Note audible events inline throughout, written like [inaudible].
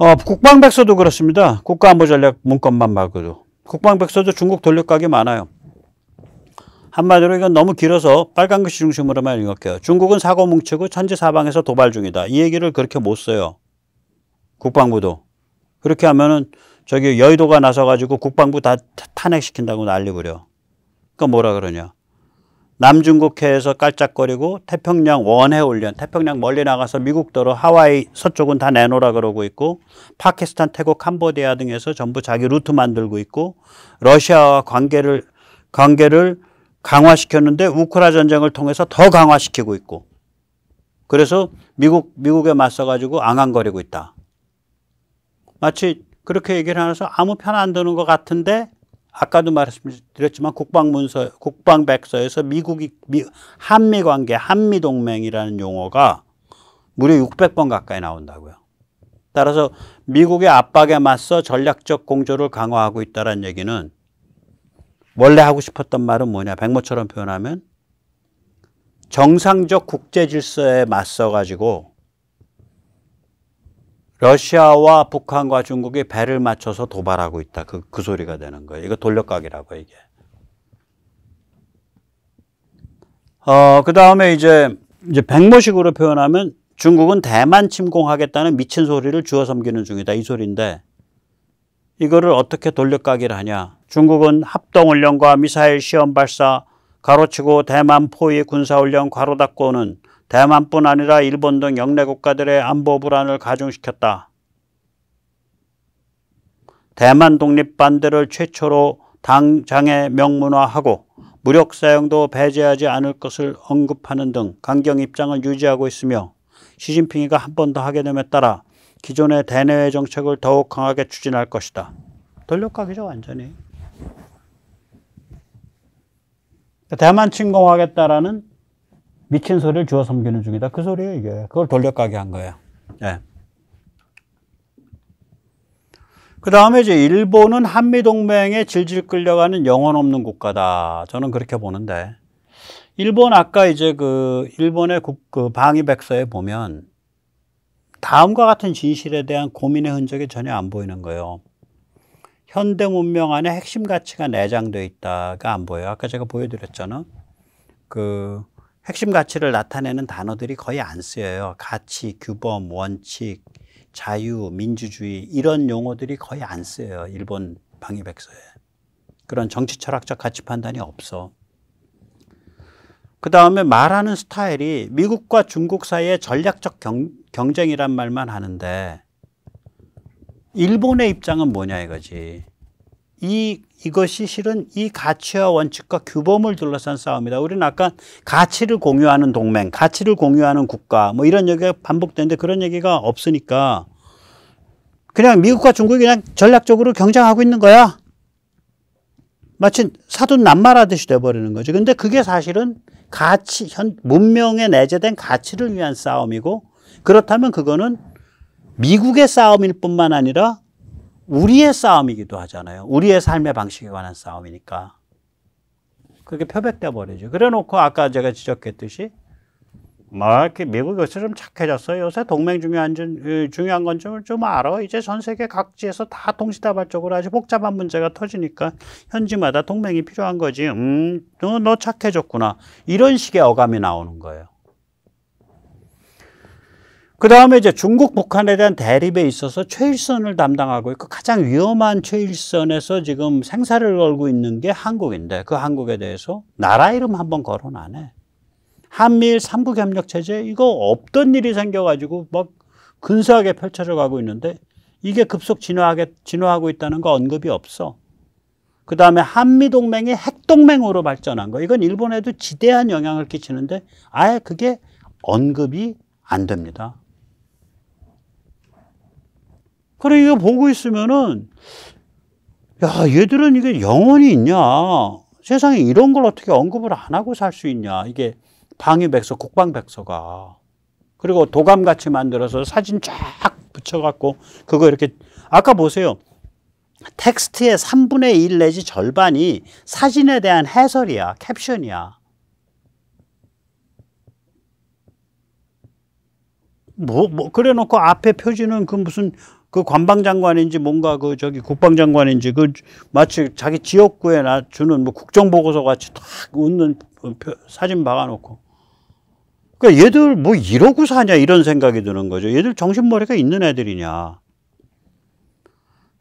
어, 국방백서도 그렇습니다. 국가안보전략 문건만 말고도. 국방백서도 중국 돌려가기 많아요. 한마디로 이건 너무 길어서 빨간 글씨 중심으로만 읽을게요. 중국은 사고 뭉치고 천지 사방에서 도발 중이다. 이 얘기를 그렇게 못 써요. 국방부도. 그렇게 하면은 저기 여의도가 나서가지고 국방부 다 탄핵시킨다고 난리 부려. 그니까 뭐라 그러냐. 남중국해에서 깔짝거리고 태평양 원해 올련, 태평양 멀리 나가서 미국도로 하와이 서쪽은 다 내놓으라 그러고 있고 파키스탄, 태국, 캄보디아 등에서 전부 자기 루트 만들고 있고 러시아와 관계를 관계를 강화시켰는데 우크라 전쟁을 통해서 더 강화시키고 있고 그래서 미국 미국에 맞서 가지고 앙앙거리고 있다. 마치 그렇게 얘기를 하면서 아무 편 안 드는 것 같은데 아까도 말씀드렸지만 국방문서, 국방백서에서 미국이, 미, 한미 관계, 한미동맹이라는 용어가 무려 600번 가까이 나온다고요. 따라서 미국의 압박에 맞서 전략적 공조를 강화하고 있다는 얘기는 원래 하고 싶었던 말은 뭐냐. 백모처럼 표현하면 정상적 국제 질서에 맞서 가지고 러시아와 북한과 중국이 배를 맞춰서 도발하고 있다. 그, 그 소리가 되는 거예요. 이거 돌려가기라고 이게. 어, 그 다음에 이제, 이제 백모식으로 표현하면 중국은 대만 침공하겠다는 미친 소리를 주워 섬기는 중이다. 이 소리인데 이거를 어떻게 돌려가기를 하냐. 중국은 합동훈련과 미사일 시험 발사, 가로치고 대만 포위 군사훈련 괄호 닫고는 대만뿐 아니라 일본 등 영내 국가들의 안보 불안을 가중시켰다. 대만 독립 반대를 최초로 당장에 명문화하고 무력 사용도 배제하지 않을 것을 언급하는 등 강경 입장을 유지하고 있으며 시진핑이가 한 번 더 하게 됨에 따라 기존의 대내외 정책을 더욱 강하게 추진할 것이다. 돌려가기죠 완전히. 대만 침공하겠다라는 미친 소리를 주워 섬기는 중이다. 그 소리예요, 이게. 그걸 돌려가게 한 거예요. 예. 그 다음에 이제 일본은 한미동맹에 질질 끌려가는 영혼 없는 국가다. 저는 그렇게 보는데. 일본 아까 이제 그 일본의 국, 그 방위백서에 보면 다음과 같은 진실에 대한 고민의 흔적이 전혀 안 보이는 거예요. 현대 문명 안에 핵심 가치가 내장되어 있다가 안 보여요. 아까 제가 보여드렸잖아. 그 핵심 가치를 나타내는 단어들이 거의 안 쓰여요. 가치, 규범, 원칙, 자유, 민주주의 이런 용어들이 거의 안 쓰여요. 일본 방위백서에. 그런 정치 철학적 가치 판단이 없어. 그 다음에 말하는 스타일이 미국과 중국 사이의 전략적 경, 경쟁이란 말만 하는데 일본의 입장은 뭐냐 이거지. 이 이것이 실은 이 가치와 원칙과 규범을 둘러싼 싸움이다. 우리는 아까 가치를 공유하는 동맹, 가치를 공유하는 국가 뭐 이런 얘기가 반복되는데 그런 얘기가 없으니까 그냥 미국과 중국이 그냥 전략적으로 경쟁하고 있는 거야. 마치 사돈 남말하듯이 돼버리는 거죠. 근데 그게 사실은 가치, 현, 문명에 내재된 가치를 위한 싸움이고 그렇다면 그거는 미국의 싸움일 뿐만 아니라 우리의 싸움이기도 하잖아요. 우리의 삶의 방식에 관한 싸움이니까. 그게 표백돼 버리죠. 그래 놓고 아까 제가 지적했듯이 막 이렇게 미국 요새 좀 착해졌어요. 요새 동맹 중요한 그 중요한 건 좀 좀 알아. 이제 전 세계 각지에서 다 동시다발적으로 아주 복잡한 문제가 터지니까 현지마다 동맹이 필요한 거지. 음, 너, 너 착해졌구나. 이런 식의 어감이 나오는 거예요. 그 다음에 이제 중국 북한에 대한 대립에 있어서 최일선을 담당하고 있고 가장 위험한 최일선에서 지금 생사를 걸고 있는 게 한국인데 그 한국에 대해서 나라 이름 한번 거론 안 해. 한미일 삼국협력체제 이거 없던 일이 생겨가지고 막 근사하게 펼쳐져 가고 있는데 이게 급속 진화하게, 진화하고 있다는 거 언급이 없어. 그 다음에 한미동맹이 핵동맹으로 발전한 거. 이건 일본에도 지대한 영향을 끼치는데 아예 그게 언급이 안 됩니다. 그래, 이거 보고 있으면은, 야, 얘들은 이게 영혼이 있냐. 세상에 이런 걸 어떻게 언급을 안 하고 살 수 있냐. 이게 방위백서, 국방백서가. 그리고 도감같이 만들어서 사진 쫙 붙여갖고, 그거 이렇게, 아까 보세요. 텍스트의 3분의 1 내지 절반이 사진에 대한 해설이야, 캡션이야. 뭐, 뭐, 그래 놓고 앞에 표지는 그 무슨 그 관방장관인지 뭔가 그 저기 국방장관인지 그 마치 자기 지역구에 나 주는 뭐 국정보고서 같이 탁 웃는 사진 박아놓고. 그러니까 얘들 뭐 이러고 사냐 이런 생각이 드는 거죠. 얘들 정신머리가 있는 애들이냐.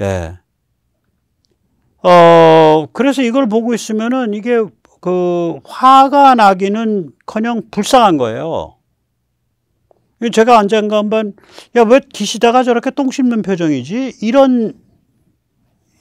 예. 어, 그래서 이걸 보고 있으면은 이게 그 화가 나기는 커녕 불쌍한 거예요. 제가 언젠가 한번 야 왜 기시다가 저렇게 똥 씹는 표정이지 이런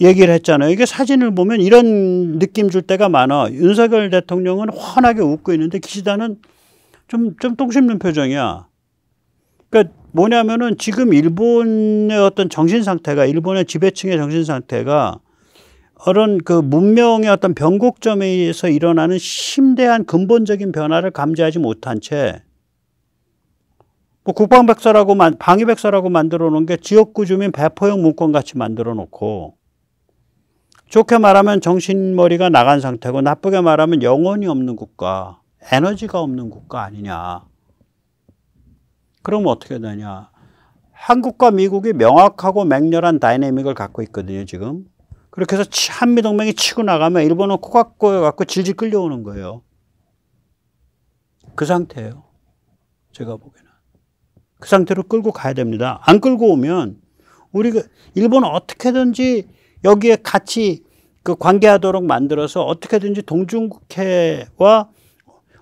얘기를 했잖아요. 이게 사진을 보면 이런 느낌 줄 때가 많아. 윤석열 대통령은 환하게 웃고 있는데 기시다는 좀 좀똥 씹는 표정이야. 그러니까 뭐냐면은 지금 일본의 어떤 정신 상태가 일본의 지배층의 정신 상태가 그런 그 문명의 어떤 변곡점에서 일어나는 심대한 근본적인 변화를 감지하지 못한 채그 국방백서라고 방위백서라고 만들어 놓은 게 지역구 주민 배포형 문건 같이 만들어 놓고 좋게 말하면 정신머리가 나간 상태고 나쁘게 말하면 영혼이 없는 국가, 에너지가 없는 국가 아니냐. 그럼 어떻게 되냐. 한국과 미국이 명확하고 맹렬한 다이내믹을 갖고 있거든요, 지금. 그렇게 해서 한미동맹이 치고 나가면 일본은 코가 꼬여갖고 질질 끌려오는 거예요. 그 상태예요. 제가 보기에는. 그 상태로 끌고 가야 됩니다. 안 끌고 오면 우리가 그 일본 어떻게든지 여기에 같이 그 관계하도록 만들어서 어떻게든지 동중국해와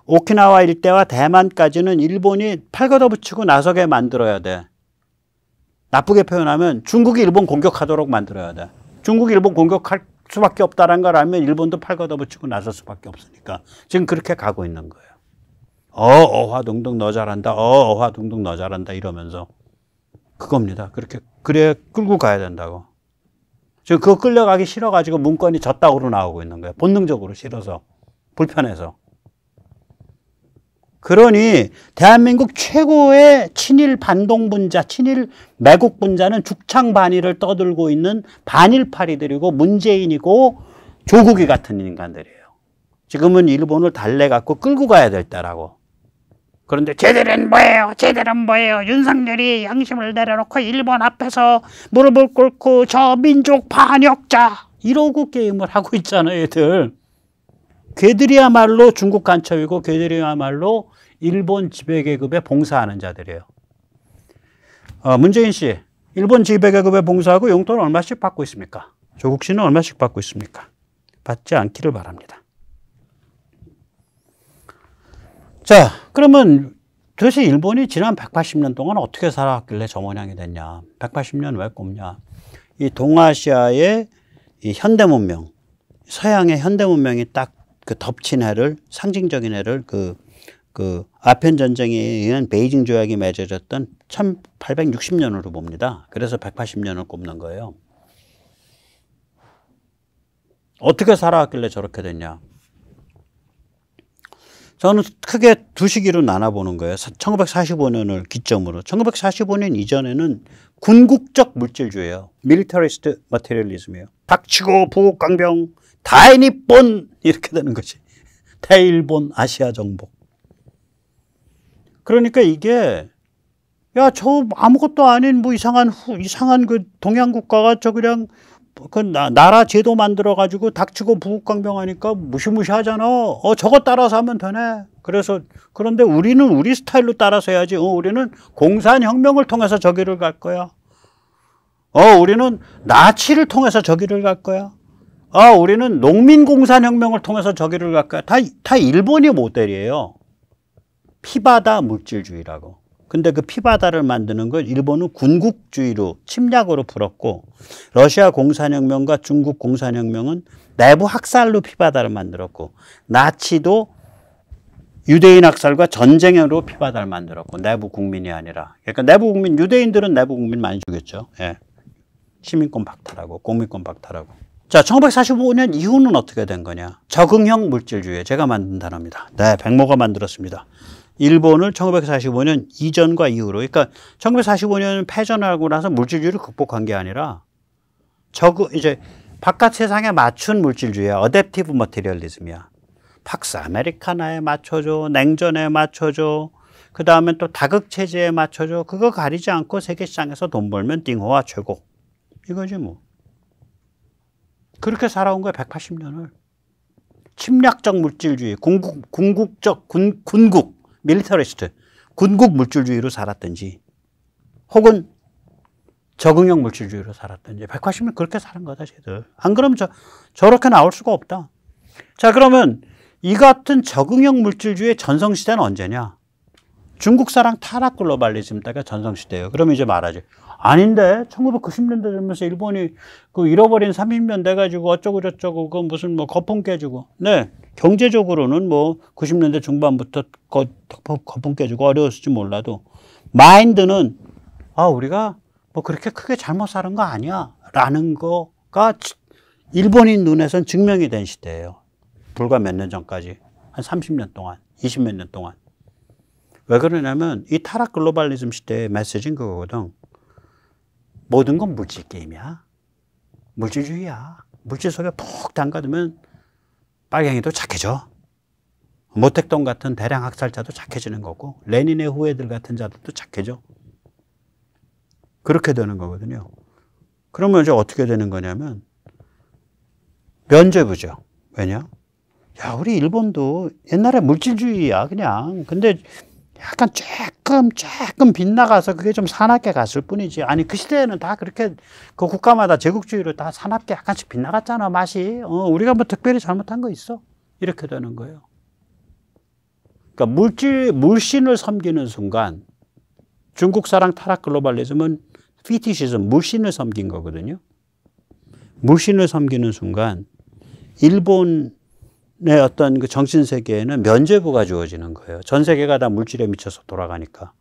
오키나와 일대와 대만까지는 일본이 팔걷어붙이고 나서게 만들어야 돼. 나쁘게 표현하면 중국이 일본 공격하도록 만들어야 돼. 중국이 일본 공격할 수밖에 없다는 걸 알면 일본도 팔걷어붙이고 나설 수밖에 없으니까 지금 그렇게 가고 있는 거예요. 어, 어화둥둥 너 잘한다. 어, 어화둥둥 너 잘한다. 이러면서. 그겁니다. 그렇게, 그래, 끌고 가야 된다고. 지금 그거 끌려가기 싫어가지고 문건이 졌다고로 나오고 있는 거예요. 본능적으로 싫어서. 불편해서. 그러니 대한민국 최고의 친일 반동분자, 친일 매국분자는 죽창 반일를 떠들고 있는 반일파리들이고 문재인이고 조국이 같은 인간들이에요. 지금은 일본을 달래갖고 끌고 가야 될 때라고. 그런데 제들은 뭐예요? 제들은 뭐예요? 윤석열이 양심을 내려놓고 일본 앞에서 무릎을 꿇고 저 민족 반역자 이러고 게임을 하고 있잖아요, 얘들. 걔들이야말로 중국 간첩이고 걔들이야말로 일본 지배계급에 봉사하는 자들이에요. 어, 문재인 씨, 일본 지배계급에 봉사하고 용돈 얼마씩 받고 있습니까? 조국 씨는 얼마씩 받고 있습니까? 받지 않기를 바랍니다. 자, 그러면 도대체 일본이 지난 180년 동안 어떻게 살아왔길래 저 모양이 됐냐? 180년 왜 꼽냐? 이 동아시아의 이 현대 문명, 서양의 현대 문명이 딱 그 덮친 해를 상징적인 해를 그그 그 아편 전쟁에 의한 베이징 조약이 맺어졌던 1860년으로 봅니다. 그래서 180년을 꼽는 거예요. 어떻게 살아왔길래 저렇게 됐냐? 저는 크게 두 시기로 나눠보는 거예요. 1945년을 기점으로. 1945년 이전에는 군국적 물질주예요. 의 밀리터리스트 마테리얼리즘이에요. 닥치고 부국 강병 다이니본 이렇게 되는 거지. 대일본 [laughs] 아시아 정복. 그러니까 이게 야 저 아무것도 아닌 뭐 이상한 후, 이상한 그 동양 국가가 저 그냥 그 나, 나라 제도 만들어 가지고 닥치고 부국강병하니까 무시무시하잖아. 어 저거 따라서 하면 되네. 그래서 그런데 우리는 우리 스타일로 따라서 해야지. 어 우리는 공산혁명을 통해서 저기를 갈 거야. 어 우리는 나치를 통해서 저기를 갈 거야. 어 우리는 농민공산혁명을 통해서 저기를 갈 거야. 다, 다 일본이 모델이에요. 피바다 물질주의라고. 근데 그 피바다를 만드는 걸 일본은 군국주의로 침략으로 풀었고 러시아 공산혁명과 중국 공산혁명은 내부 학살로 피바다를 만들었고 나치도 유대인 학살과 전쟁으로 피바다를 만들었고 내부 국민이 아니라 그러니까 내부 국민 유대인들은 내부 국민 많이 죽였죠. 예. 시민권 박탈하고 국민권 박탈하고. 자, 1945년 이후는 어떻게 된 거냐? 적응형 물질주의 제가 만든 단어입니다. 네, 백모가 만들었습니다. 일본을 1945년 이전과 이후로 그러니까 1945년 패전하고 나서 물질주의를 극복한 게 아니라 적그 이제 바깥 세상에 맞춘 물질주의야. 어댑티브 머티리얼리즘이야. 팍스 아메리카나에 맞춰줘. 냉전에 맞춰줘. 그 다음에 또 다극체제에 맞춰줘. 그거 가리지 않고 세계시장에서 돈 벌면 띵호와 최고. 이거지 뭐. 그렇게 살아온 거야, 180년을. 침략적 물질주의, 궁극, 군국적, 군, 군국. 밀리터리스트, 군국 물질주의로 살았든지 혹은 적응형 물질주의로 살았든지 180년 그렇게 사는 거다, 쟤들. 안 그러면 저, 저렇게 나올 수가 없다. 자, 그러면 이 같은 적응형 물질주의의 전성시대는 언제냐? 중국사랑 타락 글로벌리즘 때가 전성시대예요. 그럼 이제 말하지. 아닌데 1990년대 되면서 일본이 그 잃어버린 30년 돼가지고 어쩌고 저쩌고 그 무슨 뭐 거품 깨지고 네 경제적으로는 뭐 90년대 중반부터 거, 거품 깨지고 어려웠을지 몰라도 마인드는 아 우리가 뭐 그렇게 크게 잘못 사는 거 아니야 라는 거가 일본인 눈에선 증명이 된 시대예요 불과 몇 년 전까지 한 30년 동안 20 몇 년 동안 왜 그러냐면 이 타락 글로벌리즘 시대의 메시지인 그거거든 모든 건 물질 게임이야. 물질주의야. 물질 속에 푹 담가두면 빨갱이도 착해져. 모택동 같은 대량 학살자도 착해지는 거고 레닌의 후예들 같은 자들도 착해져. 그렇게 되는 거거든요. 그러면 이제 어떻게 되는 거냐면 면죄부죠. 왜냐? 야, 우리 일본도 옛날에 물질주의야, 그냥. 근데 약간 조금 조금 빗나가서 그게 좀 사납게 갔을 뿐이지 아니 그 시대에는 다 그렇게 그 국가마다 제국주의로 다 사납게 약간씩 빗나갔잖아 맛이 어, 우리가 뭐 특별히 잘못한 거 있어 이렇게 되는 거예요 그러니까 물질 물신을 섬기는 순간 중국 사랑 타락 글로벌리즘은 피티시즘 물신을 섬긴 거거든요 물신을 섬기는 순간 일본 의 네, 어떤 그 정신 세계에는 면죄부가 주어지는 거예요. 전 세계가 다 물질에 미쳐서 돌아가니까.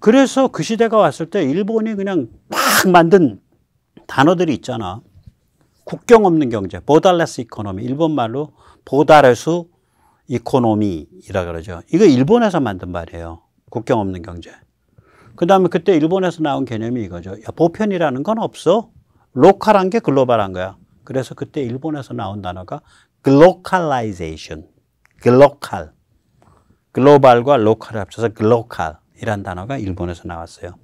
그래서 그 시대가 왔을 때 일본이 그냥 막 만든 단어들이 있잖아. 국경 없는 경제, 보달레스 이코노미, 일본 말로 보달레스 이코노미이라 그러죠. 이거 일본에서 만든 말이에요. 국경 없는 경제. 그 다음에 그때 일본에서 나온 개념이 이거죠. 야, 보편이라는 건 없어. 로컬한 게 글로벌한 거야. 그래서 그때 일본에서 나온 단어가 g l o c a 글로컬라이제이션, 글로컬, 글로벌과 로컬을 합쳐서 글로컬이란 단어가 일본에서 나왔어요.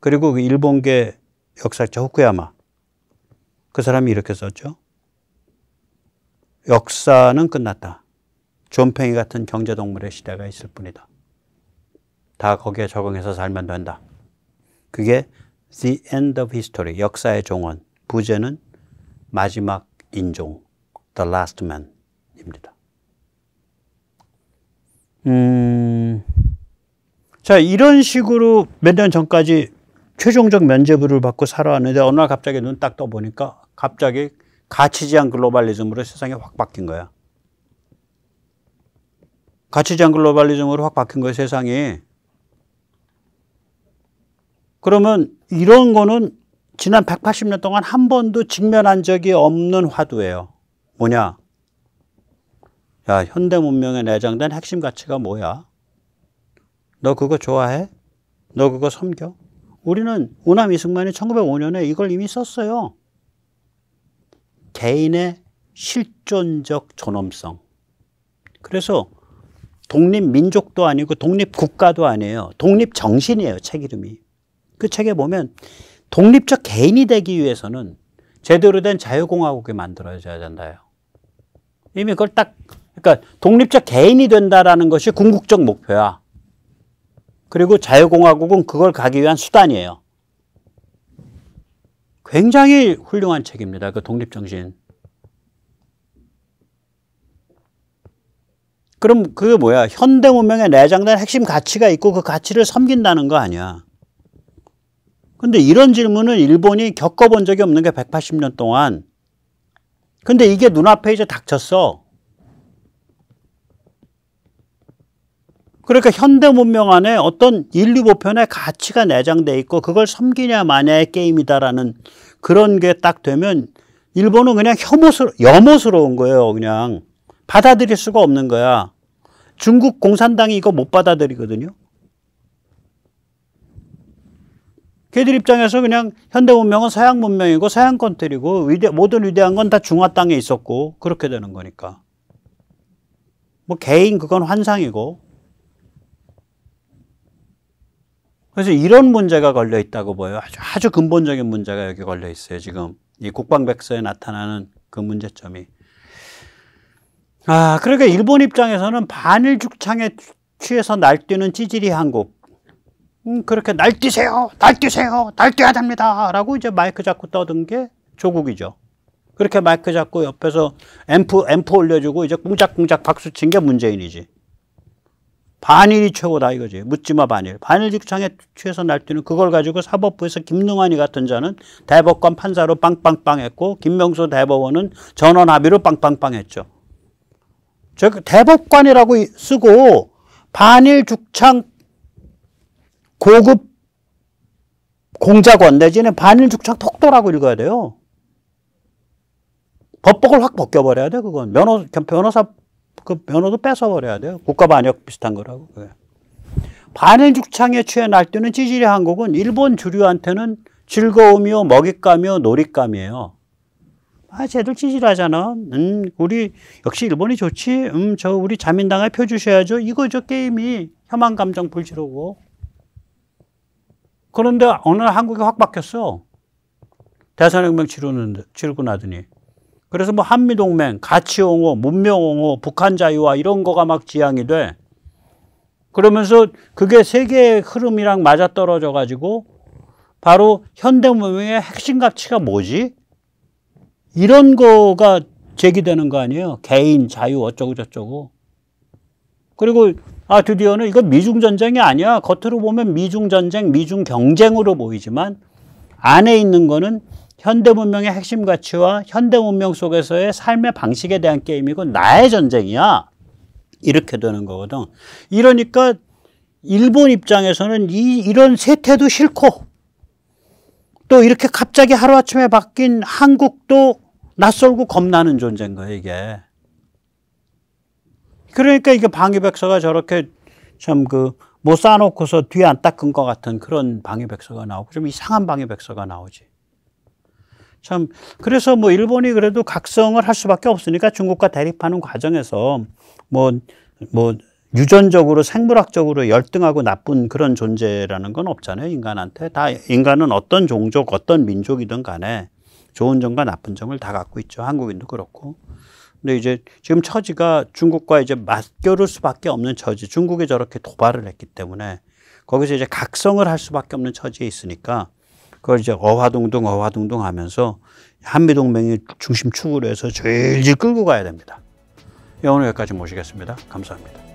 그리고 그 일본계 역사학자 후쿠야마, 그 사람이 이렇게 썼죠. 역사는 끝났다. 존팽이 같은 경제동물의 시대가 있을 뿐이다. 다 거기에 적응해서 살면 된다. 그게 the end of history, 역사의 종언. 부제는 마지막 인종. The Last Man입니다. 음, 자, 이런 식으로 몇 년 전까지 최종적 면제부를 받고 살아왔는데 어느 날 갑자기 눈 딱 떠보니까 갑자기 가치지향 글로벌리즘으로 세상이 확 바뀐 거야. 가치지향 글로벌리즘으로 확 바뀐 거야, 세상이. 그러면 이런 거는 지난 180년 동안 한 번도 직면한 적이 없는 화두예요. 뭐냐? 야, 현대 문명에 내장된 핵심 가치가 뭐야? 너 그거 좋아해? 너 그거 섬겨? 우리는 우남 이승만이 1905년에 이걸 이미 썼어요. 개인의 실존적 존엄성. 그래서 독립민족도 아니고 독립국가도 아니에요. 독립정신이에요, 책 이름이. 그 책에 보면 독립적 개인이 되기 위해서는 제대로 된 자유공화국이 만들어져야 된다요. 이미 그걸 딱 그러니까 독립적 개인이 된다라는 것이 궁극적 목표야. 그리고 자유공화국은 그걸 가기 위한 수단이에요. 굉장히 훌륭한 책입니다. 그 독립정신. 그럼 그게 뭐야? 현대 문명의 내장된 핵심 가치가 있고 그 가치를 섬긴다는 거 아니야. 근데 이런 질문은 일본이 겪어본 적이 없는 게 180년 동안 근데 이게 눈앞에 이제 닥쳤어. 그러니까 현대 문명 안에 어떤 인류 보편의 가치가 내장돼 있고 그걸 섬기냐 마냐의 게임이다라는 그런 게 딱 되면 일본은 그냥 혐오스러, 염호스러운 거예요. 그냥 받아들일 수가 없는 거야. 중국 공산당이 이거 못 받아들이거든요. 걔들 입장에서 그냥 현대 문명은 서양 문명이고 서양 컨틀리고 위대, 모든 위대한 건 다 중화 땅에 있었고 그렇게 되는 거니까. 뭐 개인 그건 환상이고. 그래서 이런 문제가 걸려 있다고 보여요. 아주, 아주 근본적인 문제가 여기 걸려 있어요. 지금 이 국방백서에 나타나는 그 문제점이. 아, 그러니까 일본 입장에서는 반일 죽창에 취해서 날뛰는 찌질이 한국. 음, 그렇게 날뛰세요, 날뛰세요, 날뛰어야 됩니다. 라고 이제 마이크 잡고 떠든 게 조국이죠. 그렇게 마이크 잡고 옆에서 앰프, 앰프 올려주고 이제 꿍작꿍작 박수 친 게 문재인이지. 반일이 최고다 이거지. 묻지마 반일. 반일 직장에 취해서 날뛰는 그걸 가지고 사법부에서 김능환이 같은 자는 대법관 판사로 빵빵빵 했고 김명수 대법원은 전원 합의로 빵빵빵 했죠. 저 대법관이라고 쓰고 반일 죽창 고급 공작원 내지는 반일죽창 독도라고 읽어야 돼요. 법복을 확 벗겨버려야 돼, 그건. 변호, 변호사, 그 변호도 뺏어버려야 돼요. 국가반역 비슷한 거라고. 네. 예. 반일죽창에 취해 날뛰는 찌질이 한국은 일본 주류한테는 즐거움이요, 먹잇감이요, 놀잇감이에요. 아, 쟤들 찌질하잖아. 음, 우리, 역시 일본이 좋지. 음, 저, 우리 자민당에 표 주셔야죠. 이거 저 게임이 혐한 감정 불지르고. 그런데 어느 날 한국이 확 바뀌었어. 대산혁명 치르는, 치르고 나더니. 그래서 뭐 한미동맹, 가치옹호, 문명옹호, 북한 자유화 이런 거가 막 지향이 돼. 그러면서 그게 세계의 흐름이랑 맞아떨어져 가지고 바로 현대 문명의 핵심 가치가 뭐지? 이런 거가 제기되는 거 아니에요? 개인, 자유, 어쩌고저쩌고. 그리고 아 드디어는 이건 미중 전쟁이 아니야. 겉으로 보면 미중 전쟁, 미중 경쟁으로 보이지만 안에 있는 거는 현대 문명의 핵심 가치와 현대 문명 속에서의 삶의 방식에 대한 게임이고 나의 전쟁이야. 이렇게 되는 거거든. 이러니까 일본 입장에서는 이 이런 세태도 싫고 또 이렇게 갑자기 하루아침에 바뀐 한국도 낯설고 겁나는 존재인 거예 이게. 그러니까 이게 방위백서가 저렇게 참 그못 쌓아놓고서 뒤에안 닦은 것 같은 그런 방위백서가 나오고 좀 이상한 방위백서가 나오지. 참 그래서 뭐 일본이 그래도 각성을 할 수밖에 없으니까 중국과 대립하는 과정에서 뭐뭐 뭐 유전적으로 생물학적으로 열등하고 나쁜 그런 존재라는 건 없잖아요 인간한테 다 인간은 어떤 종족 어떤 민족이든 간에 좋은 점과 나쁜 점을 다 갖고 있죠 한국인도 그렇고 근데 이제 지금 처지가 중국과 이제 맞겨를 수밖에 없는 처지. 중국이 저렇게 도발을 했기 때문에 거기서 이제 각성을 할 수밖에 없는 처지에 있으니까 그걸 이제 어화둥둥 어화둥둥 하면서 한미동맹이 중심축으로 해서 제일 끌고 가야 됩니다. 오늘 여기까지 모시겠습니다. 감사합니다.